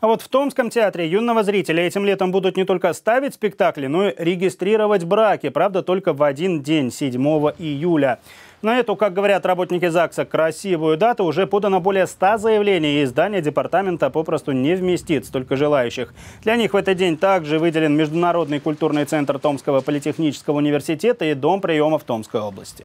А вот в Томском театре юного зрителя этим летом будут не только ставить спектакли, но и регистрировать браки. Правда, только в один день, 7 июля. На эту, как говорят работники ЗАГСа, красивую дату уже подано более 100 заявлений, и здание департамента попросту не вместит столько желающих. Для них в этот день также выделен Международный культурный центр Томского политехнического университета и Дом приемов Томской области.